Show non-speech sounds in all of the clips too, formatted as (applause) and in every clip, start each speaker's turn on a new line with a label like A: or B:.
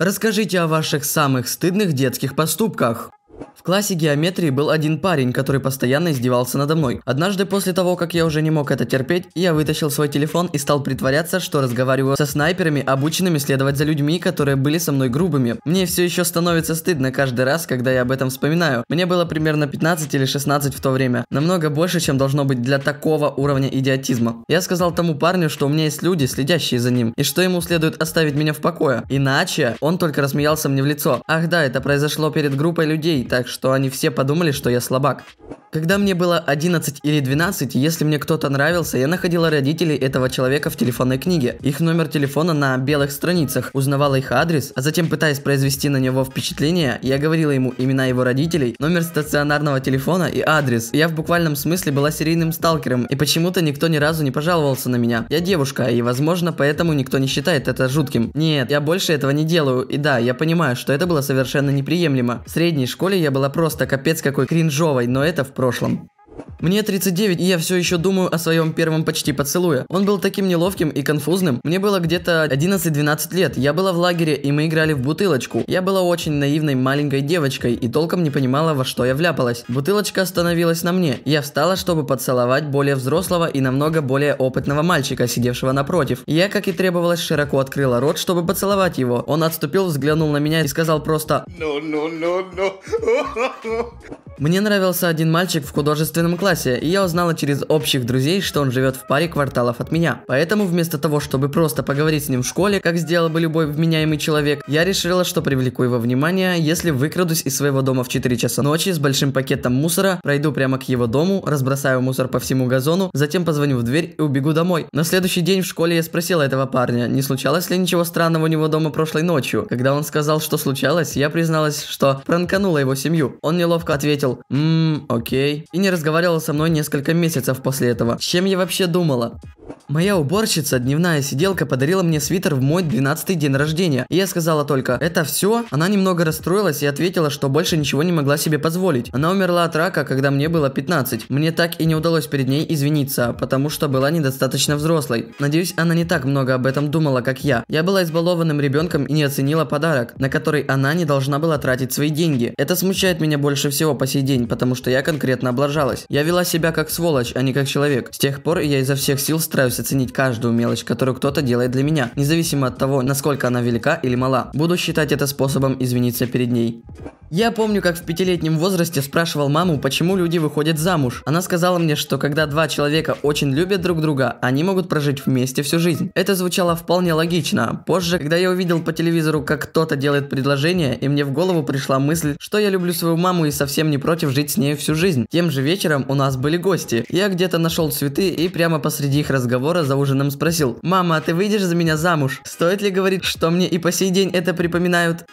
A: Расскажите о ваших самых стыдных детских поступках. В классе геометрии был один парень, который постоянно издевался надо мной. Однажды после того, как я уже не мог это терпеть, я вытащил свой телефон и стал притворяться, что разговариваю со снайперами, обученными следовать за людьми, которые были со мной грубыми. Мне все еще становится стыдно каждый раз, когда я об этом вспоминаю. Мне было примерно 15 или 16 в то время. Намного больше, чем должно быть для такого уровня идиотизма. Я сказал тому парню, что у меня есть люди, следящие за ним, и что ему следует оставить меня в покое. Иначе он только рассмеялся мне в лицо. Ах да, это произошло перед группой людей, так так что они все подумали, что я слабак. Когда мне было 11 или 12, если мне кто-то нравился, я находила родителей этого человека в телефонной книге, их номер телефона на белых страницах, узнавала их адрес, а затем, пытаясь произвести на него впечатление, я говорила ему имена его родителей, номер стационарного телефона и адрес. Я в буквальном смысле была серийным сталкером, и почему-то никто ни разу не пожаловался на меня. Я девушка, и, возможно, поэтому никто не считает это жутким. Нет, я больше этого не делаю, и да, я понимаю, что это было совершенно неприемлемо. В средней школе я была просто капец какой кринжовой, но это в прошлом. Мне 39, и я все еще думаю о своем первом почти поцелуе. Он был таким неловким и конфузным. Мне было где-то 11-12 лет. Я была в лагере, и мы играли в бутылочку. Я была очень наивной маленькой девочкой и толком не понимала, во что я вляпалась. Бутылочка остановилась на мне. Я встала, чтобы поцеловать более взрослого и намного более опытного мальчика, сидевшего напротив. Я, как и требовалось, широко открыла рот, чтобы поцеловать его. Он отступил, взглянул на меня и сказал просто... No, no, no, no. Мне нравился один мальчик в художественном единственном классе, и я узнала через общих друзей, что он живет в паре кварталов от меня. Поэтому вместо того, чтобы просто поговорить с ним в школе, как сделал бы любой вменяемый человек, я решила, что привлеку его внимание, если выкрадусь из своего дома в 4 часа ночи с большим пакетом мусора, пройду прямо к его дому, разбросаю мусор по всему газону, затем позвоню в дверь и убегу домой. На следующий день в школе я спросила этого парня, не случалось ли ничего странного у него дома прошлой ночью. Когда он сказал, что случалось, я призналась, что пранканула его семью. Он неловко ответил «Ммм, окей» и не разговаривал разговаривала со мной несколько месяцев после этого. чем я вообще думала? Моя уборщица, дневная сиделка, подарила мне свитер в мой 12-й день рождения. И я сказала только, это все? Она немного расстроилась и ответила, что больше ничего не могла себе позволить. Она умерла от рака, когда мне было 15. Мне так и не удалось перед ней извиниться, потому что была недостаточно взрослой. Надеюсь, она не так много об этом думала, как я. Я была избалованным ребенком и не оценила подарок, на который она не должна была тратить свои деньги. Это смущает меня больше всего по сей день, потому что я конкретно облажалась. Я вела себя как сволочь, а не как человек. С тех пор я изо всех сил стараюсь оценить каждую мелочь, которую кто-то делает для меня, независимо от того, насколько она велика или мала. Буду считать это способом извиниться перед ней. Я помню, как в пятилетнем возрасте спрашивал маму, почему люди выходят замуж. Она сказала мне, что когда два человека очень любят друг друга, они могут прожить вместе всю жизнь. Это звучало вполне логично. Позже, когда я увидел по телевизору, как кто-то делает предложение, и мне в голову пришла мысль, что я люблю свою маму и совсем не против жить с ней всю жизнь. Тем же вечером вечером у нас были гости. Я где-то нашел цветы и прямо посреди их разговора за ужином спросил. «Мама, а ты выйдешь за меня замуж? Стоит ли говорить, что мне и по сей день это припоминают?»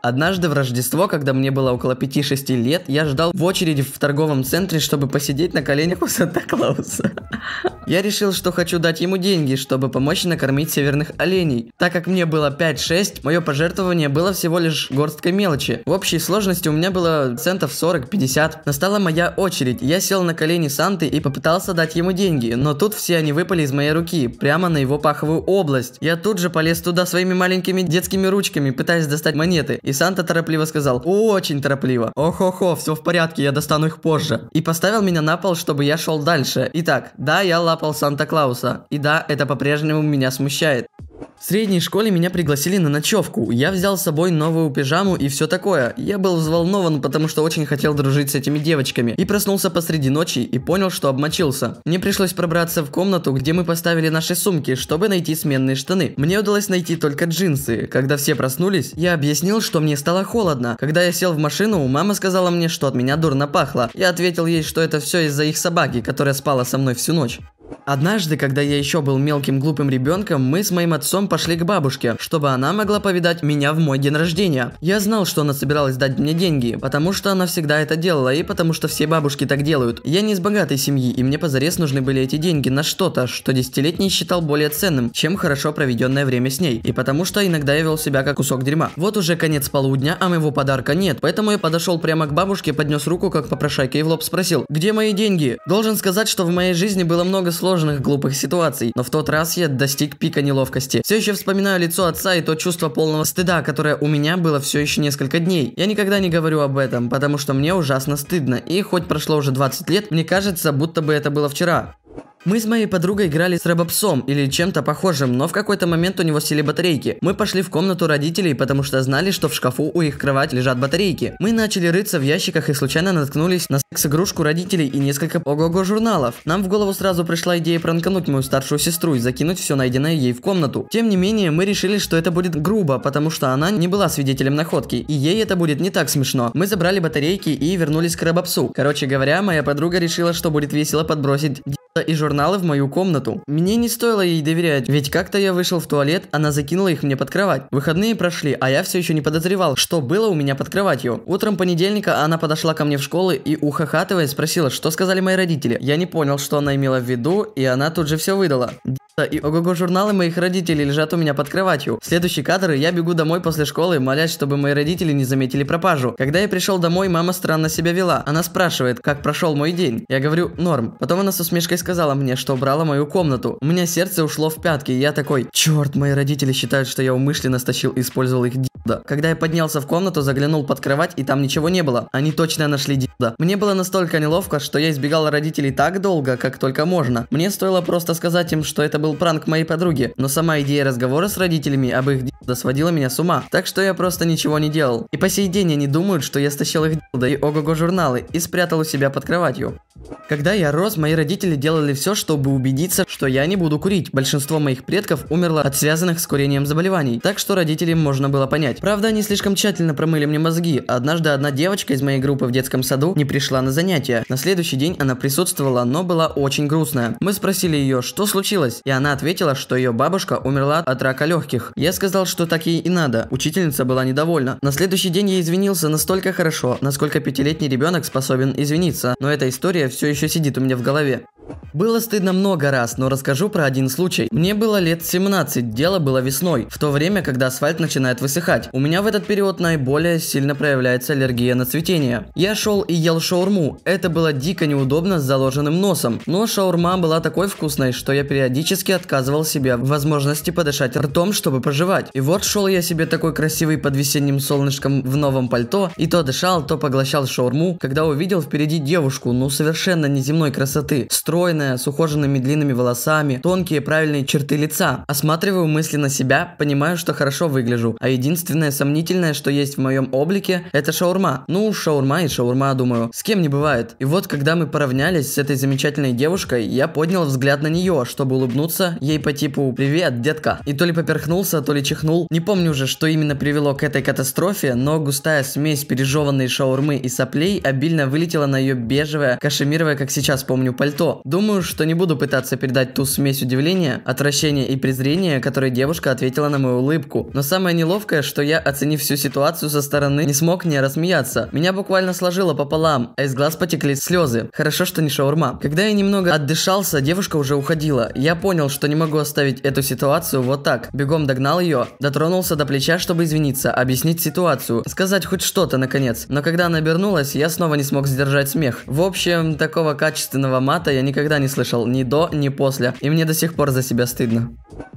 A: Однажды в Рождество, когда мне было около 5-6 лет, я ждал в очереди в торговом центре, чтобы посидеть на коленях у Санта-Клауса. (laughs) Я решил, что хочу дать ему деньги, чтобы помочь накормить северных оленей. Так как мне было 5-6, мое пожертвование было всего лишь горсткой мелочи. В общей сложности у меня было центов 40-50. Настала моя очередь. Я сел на колени Санты и попытался дать ему деньги, но тут все они выпали из моей руки, прямо на его паховую область. Я тут же полез туда своими маленькими детскими ручками, пытаясь достать монеты и Санта торопливо сказал, очень торопливо. О-хо-хо, все в порядке, я достану их позже. И поставил меня на пол, чтобы я шел дальше. Итак, да, я лапал Санта-Клауса. И да, это по-прежнему меня смущает. В средней школе меня пригласили на ночевку. Я взял с собой новую пижаму и все такое. Я был взволнован, потому что очень хотел дружить с этими девочками. И проснулся посреди ночи и понял, что обмочился. Мне пришлось пробраться в комнату, где мы поставили наши сумки, чтобы найти сменные штаны. Мне удалось найти только джинсы. Когда все проснулись, я объяснил, что мне стало холодно. Когда я сел в машину, мама сказала мне, что от меня дурно пахло. Я ответил ей, что это все из-за их собаки, которая спала со мной всю ночь. Однажды, когда я еще был мелким глупым ребенком, мы с моим отцом пошли к бабушке, чтобы она могла повидать меня в мой день рождения. Я знал, что она собиралась дать мне деньги, потому что она всегда это делала и потому что все бабушки так делают. Я не из богатой семьи, и мне позарез нужны были эти деньги на что-то, что десятилетний считал более ценным, чем хорошо проведенное время с ней. И потому что иногда я вел себя как кусок дерьма. Вот уже конец полудня, а моего подарка нет, поэтому я подошел прямо к бабушке, поднес руку как попрошайка и в лоб спросил, где мои деньги? Должен сказать, что в моей жизни было много сложных глупых ситуаций, но в тот раз я достиг пика неловкости. Все еще вспоминаю лицо отца и то чувство полного стыда, которое у меня было все еще несколько дней. Я никогда не говорю об этом, потому что мне ужасно стыдно, и хоть прошло уже 20 лет, мне кажется, будто бы это было вчера. Мы с моей подругой играли с робопсом или чем-то похожим, но в какой-то момент у него сели батарейки. Мы пошли в комнату родителей, потому что знали, что в шкафу у их кровати лежат батарейки. Мы начали рыться в ящиках и случайно наткнулись на секс-игрушку родителей и несколько ого-го журналов. Нам в голову сразу пришла идея пранкануть мою старшую сестру и закинуть все найденное ей в комнату. Тем не менее, мы решили, что это будет грубо, потому что она не была свидетелем находки, и ей это будет не так смешно. Мы забрали батарейки и вернулись к робопсу. Короче говоря, моя подруга решила, что будет весело подбросить и журналы в мою комнату. Мне не стоило ей доверять, ведь как-то я вышел в туалет, она закинула их мне под кровать. Выходные прошли, а я все еще не подозревал, что было у меня под кроватью. Утром понедельника она подошла ко мне в школу и, ухахатывая, спросила, что сказали мои родители. Я не понял, что она имела в виду, и она тут же все выдала и ого-го журналы моих родителей лежат у меня под кроватью. В следующий кадр я бегу домой после школы, молясь, чтобы мои родители не заметили пропажу. Когда я пришел домой, мама странно себя вела. Она спрашивает, как прошел мой день. Я говорю, норм. Потом она с усмешкой сказала мне, что убрала мою комнату. У меня сердце ушло в пятки, и я такой, черт, мои родители считают, что я умышленно стащил и использовал их да. Когда я поднялся в комнату, заглянул под кровать, и там ничего не было. Они точно нашли дилда. Мне было настолько неловко, что я избегал родителей так долго, как только можно. Мне стоило просто сказать им, что это был пранк моей подруги, но сама идея разговора с родителями об их дилда сводила меня с ума. Так что я просто ничего не делал. И по сей день они думают, что я стащил их дилда и ого-го журналы и спрятал у себя под кроватью. Когда я рос, мои родители делали все, чтобы убедиться, что я не буду курить. Большинство моих предков умерло от связанных с курением заболеваний, так что родителям можно было понять понять. Правда, они слишком тщательно промыли мне мозги. Однажды одна девочка из моей группы в детском саду не пришла на занятия. На следующий день она присутствовала, но была очень грустная. Мы спросили ее, что случилось, и она ответила, что ее бабушка умерла от рака легких. Я сказал, что так ей и надо. Учительница была недовольна. На следующий день я извинился настолько хорошо, насколько пятилетний ребенок способен извиниться. Но эта история все еще сидит у меня в голове. Было стыдно много раз, но расскажу про один случай. Мне было лет 17, дело было весной, в то время, когда асфальт начинает высыхать. У меня в этот период наиболее сильно проявляется аллергия на цветение. Я шел и ел шаурму, это было дико неудобно с заложенным носом, но шаурма была такой вкусной, что я периодически отказывал себе в возможности подышать ртом, чтобы пожевать. И вот шел я себе такой красивый под весенним солнышком в новом пальто, и то дышал, то поглощал шаурму, когда увидел впереди девушку, ну совершенно неземной красоты, строй стройная, с ухоженными длинными волосами, тонкие правильные черты лица. Осматриваю мысленно себя, понимаю, что хорошо выгляжу. А единственное сомнительное, что есть в моем облике, это шаурма. Ну, шаурма и шаурма, думаю. С кем не бывает. И вот, когда мы поравнялись с этой замечательной девушкой, я поднял взгляд на нее, чтобы улыбнуться ей по типу «Привет, детка». И то ли поперхнулся, то ли чихнул. Не помню уже, что именно привело к этой катастрофе, но густая смесь пережеванной шаурмы и соплей обильно вылетела на ее бежевое, кашемировое, как сейчас помню, пальто. Думаю, что не буду пытаться передать ту смесь удивления, отвращения и презрения, которой девушка ответила на мою улыбку. Но самое неловкое, что я, оценив всю ситуацию со стороны, не смог не рассмеяться. Меня буквально сложило пополам, а из глаз потекли слезы. Хорошо, что не шаурма. Когда я немного отдышался, девушка уже уходила. Я понял, что не могу оставить эту ситуацию вот так. Бегом догнал ее, дотронулся до плеча, чтобы извиниться, объяснить ситуацию, сказать хоть что-то наконец. Но когда она обернулась, я снова не смог сдержать смех. В общем, такого качественного мата я никогда никогда не слышал, ни до, ни после, и мне до сих пор за себя стыдно.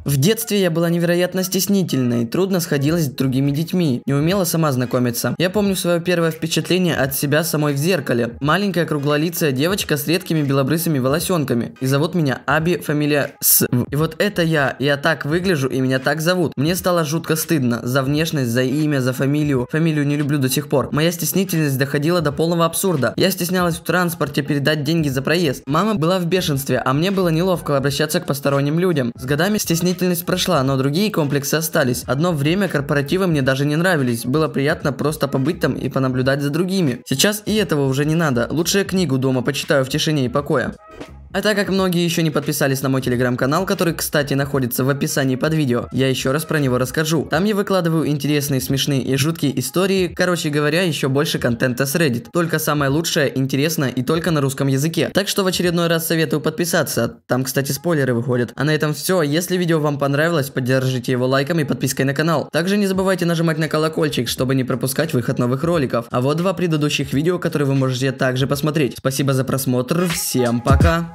A: В детстве я была невероятно стеснительной, трудно сходилась с другими детьми, не умела сама знакомиться. Я помню свое первое впечатление от себя самой в зеркале. Маленькая круглолицая девочка с редкими белобрысыми волосенками. И зовут меня Аби, фамилия С. И вот это я, я так выгляжу и меня так зовут. Мне стало жутко стыдно за внешность, за имя, за фамилию. Фамилию не люблю до сих пор. Моя стеснительность доходила до полного абсурда. Я стеснялась в транспорте передать деньги за проезд. Мама была была в бешенстве, а мне было неловко обращаться к посторонним людям. С годами стеснительность прошла, но другие комплексы остались. Одно время корпоративы мне даже не нравились, было приятно просто побыть там и понаблюдать за другими. Сейчас и этого уже не надо, лучше я книгу дома почитаю в тишине и покое. А так как многие еще не подписались на мой телеграм-канал, который, кстати, находится в описании под видео, я еще раз про него расскажу. Там я выкладываю интересные, смешные и жуткие истории, короче говоря, еще больше контента с Reddit. Только самое лучшее, интересное и только на русском языке. Так что в очередной раз советую подписаться, там, кстати, спойлеры выходят. А на этом все, если видео вам понравилось, поддержите его лайком и подпиской на канал. Также не забывайте нажимать на колокольчик, чтобы не пропускать выход новых роликов. А вот два предыдущих видео, которые вы можете также посмотреть. Спасибо за просмотр, всем пока!